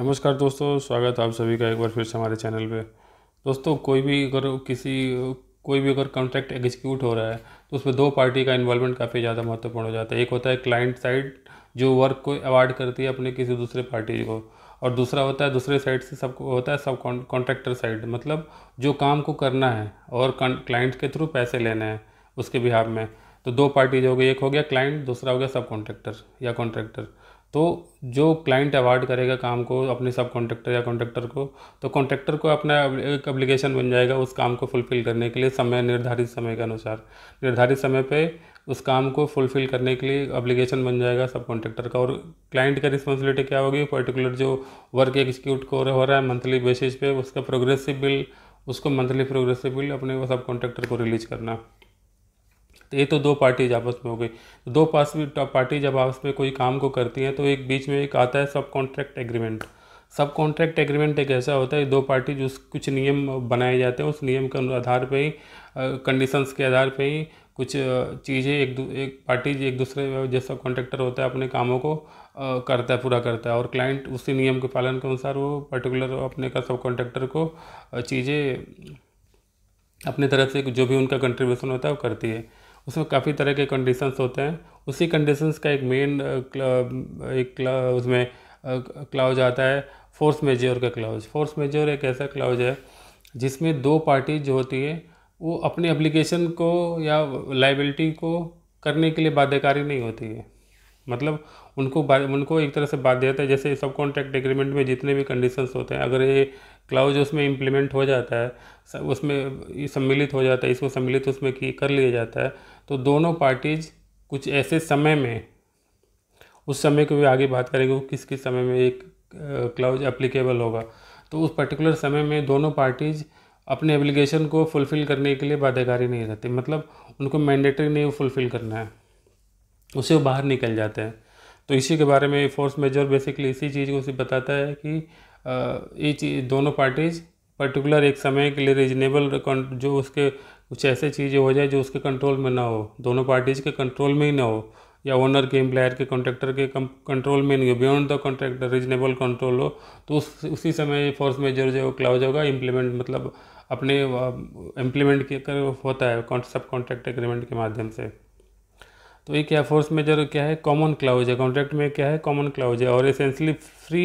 नमस्कार दोस्तों स्वागत है आप सभी का एक बार फिर से हमारे चैनल पे दोस्तों कोई भी अगर किसी कोई भी अगर कॉन्ट्रैक्ट एग्जीक्यूट हो रहा है तो उसमें दो पार्टी का इन्वॉल्वमेंट काफ़ी ज़्यादा महत्वपूर्ण हो जाता है एक होता है क्लाइंट साइड जो वर्क को अवार्ड करती है अपने किसी दूसरे पार्टी को और दूसरा होता है दूसरे साइड से सब होता है सब कॉन्ट्रैक्टर साइड मतलब जो काम को करना है और क्लाइंट के थ्रू पैसे लेने हैं उसके बिहाब में तो दो पार्टीज हो गई एक हो गया क्लाइंट दूसरा हो गया सब कॉन्ट्रैक्टर या कॉन्ट्रैक्टर तो जो क्लाइंट अवार्ड करेगा काम को अपने सब कॉन्ट्रैक्टर या कॉन्ट्रैक्टर को तो कॉन्ट्रैक्टर को अपना एक अप्लीकेशन बन जाएगा उस काम को फुलफ़िल करने के लिए समय निर्धारित समय के अनुसार निर्धारित समय पे उस काम को फुलफ़िल करने के लिए अप्लीकेशन बन जाएगा सब कॉन्ट्रैक्टर का और क्लाइंट का रिस्पॉन्सिबिलिटी क्या होगी पर्टिकुलर जो वर्क एग्जीक्यूट हो रहा है मंथली बेसिस पे उसका प्रोग्रेसिव बिल उसको मंथली प्रोग्रेसिव बिल अपने सब कॉन्ट्रैक्टर को रिलीज करना तो ये तो दो पार्टीज आपस में हो गई दो पास भी पार्टी जब आपस में कोई काम को करती हैं तो एक बीच में एक आता है subcontract agreement subcontract agreement एक ऐसा होता है दो पार्टी जो कुछ नियम बनाए जाते हैं उस नियम के आधार पर ही कंडीशंस के आधार पर ही कुछ चीज़ें एक एक पार्टी एक दूसरे जैसा कॉन्ट्रैक्टर होता है अपने कामों को करता है पूरा करता है और क्लाइंट उसी नियम के पालन के अनुसार वो पर्टिकुलर अपने का सब कॉन्ट्रैक्टर को चीज़ें अपने तरफ से जो भी उनका कंट्रीब्यूशन होता है वो करती है उसमें काफ़ी तरह के कंडीशंस होते हैं उसी कंडीशंस का एक मेन एक उसमें क्लाउज आता है फोर्स मेजर का क्लाउज फोर्स मेजर एक ऐसा क्लाउज है जिसमें दो पार्टी जो होती है वो अपनी एप्लीकेशन को या लाइबिलिटी को करने के लिए बाध्यकारी नहीं होती है मतलब उनको उनको एक तरह से बाध्यता है जैसे सब कॉन्ट्रैक्ट एग्रीमेंट में जितने भी कंडीशंस होते हैं अगर ये क्लाउज उसमें इम्प्लीमेंट हो जाता है उसमें सम्मिलित हो जाता है इसको सम्मिलित उसमें की कर लिया जाता है तो दोनों पार्टीज कुछ ऐसे समय में उस समय को भी आगे बात करेंगे किस किस समय में एक क्लाउज अप्लीकेबल होगा तो उस पर्टिकुलर समय में दोनों पार्टीज़ अपने एप्लीकेशन को फुलफ़िल करने के लिए बाध्यकारी नहीं रहती मतलब उनको मैंडेटरी नहीं फुलफ़िल करना है उससे वो बाहर निकल जाते हैं तो इसी के बारे में फोर्स मेजर बेसिकली इसी चीज़ को उसे बताता है कि ये चीज़ दोनों पार्टीज़ पर्टिकुलर एक समय के लिए रिजनेबल जो उसके कुछ ऐसे चीज़ें हो जाए जो उसके कंट्रोल में ना हो दोनों पार्टीज़ के कंट्रोल में ही ना हो या ओनर के एम्प्लायर के कॉन्ट्रैक्टर के कंट्रोल में नहीं हो beyond the contractor reasonable control हो तो उस उसी समय फोर्स मेजर जो क्लाउज होगा इम्प्लीमेंट मतलब अपने इम्प्लीमेंट होता है सब कॉन्ट्रैक्ट एग्रीमेंट के माध्यम से तो ये क्या फोर्स मेजर क्या है कॉमन क्लाउज है कॉन्ट्रैक्ट में क्या है कॉमन क्लाउज है और essentially free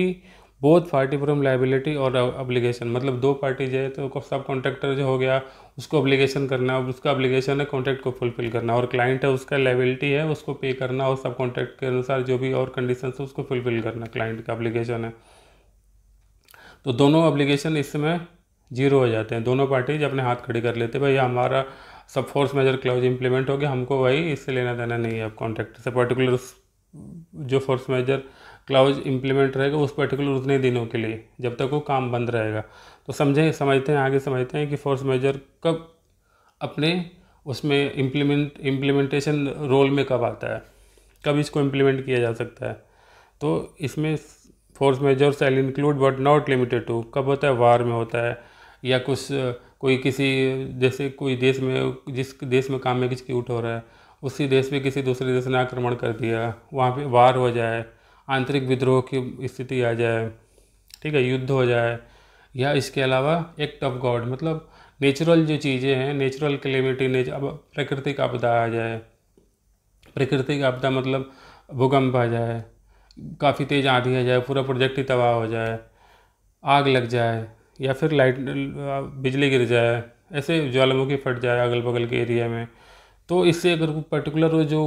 both party from liability और अब्लिगेशन मतलब दो पार्टी जो है तो सब कॉन्ट्रैक्टर जो हो गया उसको अब्लिगेशन करना और उसका अब्लिगेशन है कॉन्ट्रैक्ट को फुलफिल करना और क्लाइंट है उसका लाइबिलिटी है उसको पे करना और सब कॉन्ट्रैक्ट के अनुसार जो भी और कंडीशन है उसको फुलफिल करना क्लाइंट का अब्लिगेशन है तो दोनों अब्लिगेशन इस समय जीरो हो जाते हैं दोनों पार्टीज अपने हाथ खड़ी कर लेते हैं भाई हमारा सब फोर्स मेजर क्लाउज इंप्लीमेंट हो गया हमको वही इससे लेना देना नहीं है अब कॉन्ट्रैक्ट से पर्टिकुलर उस जो फोर्स मेजर क्लाउज इंप्लीमेंट रहेगा उस पर्टिकुलर उतने दिनों के लिए जब तक वो काम बंद रहेगा तो समझें समझते हैं आगे समझते हैं कि फोर्स मेजर कब अपने उसमें इम्प्लीमेंट इम्प्लीमेंटेशन रोल में कब आता है कब इसको इम्प्लीमेंट किया जा सकता है तो इसमें force majeures L include but not limited to कब होता है वार में होता है या कुछ कोई किसी जैसे कोई देश में जिस देश में काम में किसी उठ हो रहा है उसी देश में किसी दूसरे देश ने आक्रमण कर दिया वहाँ पे वार हो जाए आंतरिक विद्रोह की स्थिति आ जाए ठीक है युद्ध हो जाए या इसके अलावा एक्ट ऑफ गॉड मतलब नेचुरल जो चीज़ें हैं नेचुरल क्लेमिटी ने अब प्राकृतिक आपदा आ जाए प्राकृतिक आपदा मतलब भूकंप आ जाए काफ़ी तेज़ आंधी आ जाए पूरा प्रोजेक्ट ही तबाह हो जाए आग लग जाए या फिर लाइट बिजली गिर जाए ऐसे ज्वालामुखी फट जाए अगल बगल के एरिया में तो इससे अगर कोई पर्टिकुलर जो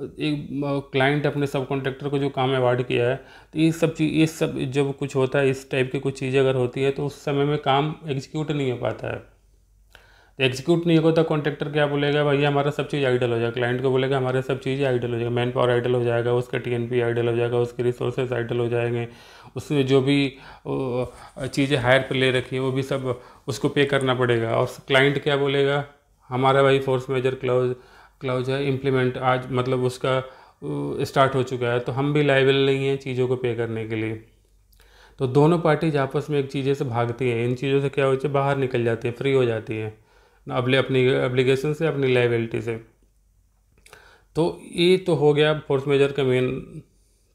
एक क्लाइंट अपने सब कॉन्ट्रैक्टर को जो काम अवार्ड किया है तो ये सब चीज़ ये सब जब कुछ होता है इस टाइप की कुछ चीज़ें अगर होती है तो उस समय में काम एग्जीक्यूट नहीं हो पाता है एग्जीक्यूट नहीं होगा तो कॉन्ट्रैक्टर क्या बोलेगा भैया हमारा सब चीज़ आइडल हो जाएगा क्लाइंट को बोलेगा हमारे सब चीज़ें आइडल हो जाएगा मैन पावर आइडल हो जाएगा उसका टीएनपी आइडल हो जाएगा उसके रिसोर्सेज आइडल हो जाएंगे उसने जो भी चीज़ें हायर पर ले रखी है वो भी सब उसको पे करना पड़ेगा और क्लाइंट क्या बोलेगा हमारा भाई फोर्स मेजर क्लाउज क्लाउज है इम्प्लीमेंट आज मतलब उसका स्टार्ट हो चुका है तो हम भी लाइबल नहीं हैं चीज़ों को पे करने के लिए तो दोनों पार्टीज आपस में एक चीज़ें से भागती हैं इन चीज़ों से क्या होती है बाहर निकल जाती है फ्री हो जाती है अपने अपनी एप्लीकेशन से अपनी लाइबिलिटी से तो ये तो हो गया फोर्स मेजर का मेन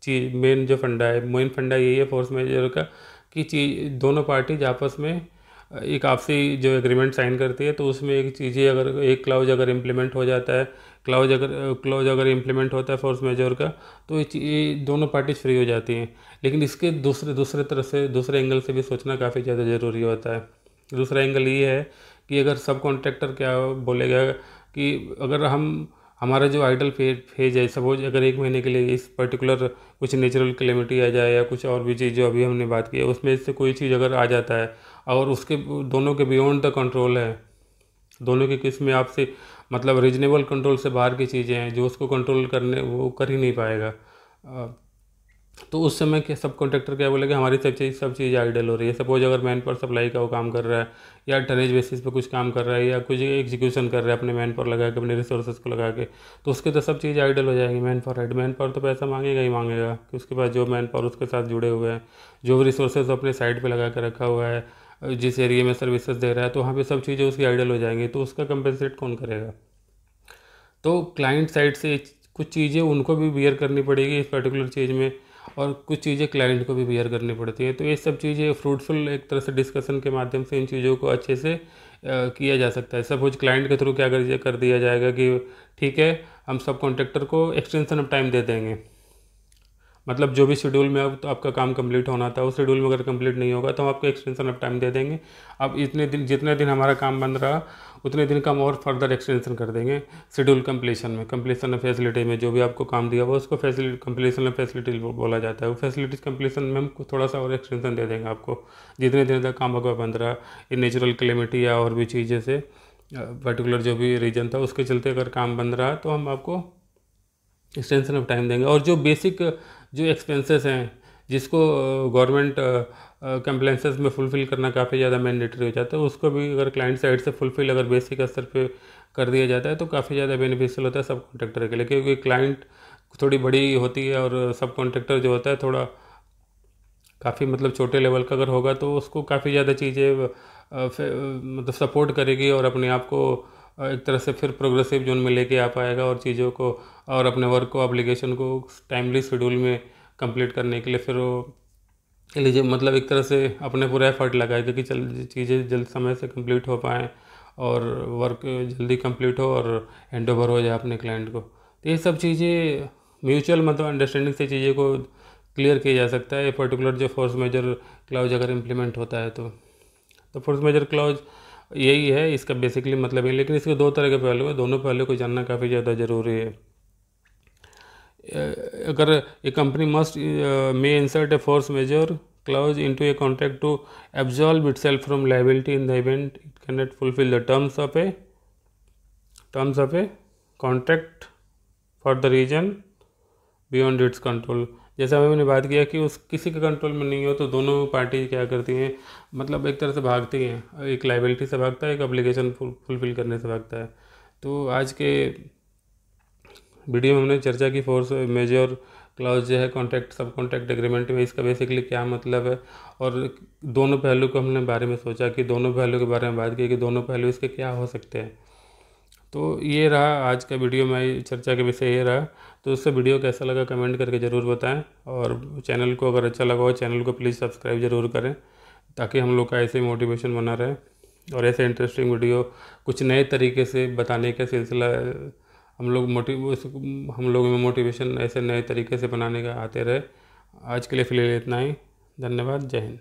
चीज मेन जो फंडा है मेन फंडा यही है फोर्स मेजर का कि चीज दोनों पार्टीज आपस में एक आपसी जो एग्रीमेंट साइन करती है तो उसमें एक चीज़ें अगर एक क्लाउज अगर इम्प्लीमेंट हो जाता है क्लाउज अगर क्लाउज अगर इम्प्लीमेंट होता है फोर्स मेजर का तो ये दोनों पार्टीज फ्री हो जाती हैं लेकिन इसके दूसरे दूसरे तरफ से दूसरे एंगल से भी सोचना काफ़ी ज़्यादा ज़रूरी होता है दूसरा एंगल ये है कि अगर सब कॉन्ट्रैक्टर क्या बोलेगा कि अगर हम हमारा जो आइडल फेज फेज है सपोज अगर एक महीने के लिए इस पर्टिकुलर कुछ नेचुरल क्लेमिटी आ जाए या कुछ और भी चीज़ जो अभी हमने बात की है उसमें इससे कोई चीज़ अगर आ जाता है और उसके दोनों के बियॉन्ड द कंट्रोल है दोनों के किस में आपसे मतलब रीजनेबल कंट्रोल से बाहर की चीज़ें हैं जो उसको कंट्रोल करने वो कर ही नहीं पाएगा तो उस समय के सब कॉन्ट्रैक्टर क्या बोलेगा हमारी सब चीज़ सब चीज़ आइडल हो रही है सपोज अगर मैन पर सप्लाई का वो काम कर रहा है या टनेज बेसिस पे कुछ काम कर रहा है या कुछ एग्जीक्यूशन कर रहा है अपने मैन पर लगा के अपने रिसोर्सेज को लगा के तो उसके तो सब चीज़ आइडल हो जाएगी मैन पर हेड मैन पर तो पैसा मांगेगा ही मांगेगा कि उसके पास जो मैन पर उसके साथ जुड़े हुए हैं जो भी रिसोर्सेज अपने साइड पर लगा के रखा हुआ है जिस एरिए में सर्विसेज दे रहा है तो वहाँ पर सब चीज़ें उसकी आइडल हो जाएंगी तो उसका कंपेंसेट कौन करेगा तो क्लाइंट साइड से कुछ चीज़ें उनको भी बियर करनी पड़ेगी इस पर्टिकुलर चीज़ में और कुछ चीज़ें क्लाइंट को भी बियर करनी पड़ती है तो ये सब चीज़ें फ्रूटफुल एक तरह से डिस्कशन के माध्यम से इन चीज़ों को अच्छे से किया जा सकता है सपोज क्लाइंट के थ्रू क्या कर दिया जाएगा कि ठीक है हम सब कॉन्ट्रैक्टर को एक्सटेंशन ऑफ टाइम दे देंगे मतलब जो भी शेड्यूल में अब तो आपका काम कंप्लीट होना था उस शेड्यूल में अगर कंप्लीट नहीं होगा तो हम आपको एक्सटेंशन ऑफ टाइम दे देंगे अब इतने दिन जितने दिन हमारा काम बंद रहा उतने दिन का हम और फर्दर एक्सटेंशन कर देंगे शेड्यूल कंप्लीशन में कंप्लीसन ऑफ फैसिलिटी में जो भी आपको काम दिया हुआ उसको फैसिलिटी कम्प्लीसन ऑफ फैसिलिटी बोला जाता है वो फैसिलिटीज कंप्लीसन में हम थोड़ा सा और एक्सटेंशन दे देंगे आपको जितने दिन तक काम आपका बंद रहा इन नेचुरल क्लेमिटी या और भी चीज़ से पर्टिकुलर जो भी रीजन था उसके चलते अगर काम बंद रहा तो हम आपको एक्सटेंशन ऑफ टाइम देंगे और जो बेसिक जो एक्सपेंसेस हैं जिसको गवर्नमेंट कंप्लेंसेस में फुलफ़िल करना काफ़ी ज़्यादा मैंडेटरी हो जाता है उसको भी अगर क्लाइंट साइड से फुलफ़िल अगर बेसिक स्तर पे कर दिया जाता है तो काफ़ी ज़्यादा बेनिफिशियल होता है सब कॉन्ट्रैक्टर के लिए क्योंकि क्लाइंट थोड़ी बड़ी होती है और सब कॉन्ट्रैक्टर जो होता है थोड़ा काफ़ी मतलब छोटे लेवल का अगर होगा तो उसको काफ़ी ज़्यादा चीज़ें मतलब सपोर्ट करेगी और अपने आप को एक तरह से फिर प्रोग्रेसिव जोन में लेके आ पाएगा और चीज़ों को और अपने वर्क को अप्लीकेशन को टाइमली शेड्यूल में कंप्लीट करने के लिए फिर वो लीजिए मतलब एक तरह से अपने पूरा एफर्ट लगाएगा कि चल चीज़ें जल्द समय से कंप्लीट हो पाएँ और वर्क जल्दी कंप्लीट हो और हैंड ओवर हो जाए अपने क्लाइंट को तो ये सब चीज़ें म्यूचुअल मतलब अंडरस्टैंडिंग से चीज़ें को क्लियर किया जा सकता है पर्टिकुलर जो फोर्स मेजर क्लाउज अगर इम्प्लीमेंट होता है तो तो फोर्स मेजर क्लाउज यही है इसका बेसिकली मतलब है लेकिन इसके दो तरह के पहलू हैं दोनों पहलू को जानना काफ़ी ज़्यादा ज़रूरी है अगर a company must may insert a force majeure clause into a contract to absolve itself from liability in the event it cannot fulfil the terms of a terms of a contract for the reason beyond its control जैसा मैंने बात किया कि उस किसी के control में नहीं हो तो दोनों पार्टी क्या करती हैं मतलब एक तरह से भागती हैं एक लाइबिलिटी से भागता है एक अप्लीकेशन फुलफिल करने से भागता है तो आज के वीडियो में हमने चर्चा की फोर्स मेजर क्लाउज जो है कॉन्ट्रैक्ट सब कॉन्ट्रैक्ट एग्रीमेंट में इसका बेसिकली क्या मतलब है और दोनों पहलू को हमने बारे में सोचा कि दोनों पहलू के बारे में बात की कि दोनों पहलू इसके क्या हो सकते हैं तो ये रहा आज का वीडियो में चर्चा के विषय ये रहा तो उससे वीडियो कैसा लगा कमेंट करके ज़रूर बताएं और चैनल को अगर अच्छा लगा हो चैनल को प्लीज़ सब्सक्राइब ज़रूर करें ताकि हम लोग का ऐसे मोटिवेशन बना रहे और ऐसे इंटरेस्टिंग वीडियो कुछ नए तरीके से बताने का सिलसिला हम लोग मोटिव हम लोग में मोटिवेशन ऐसे नए तरीके से बनाने का आते रहे आज के लिए फिलहाल इतना ही धन्यवाद जय हिंद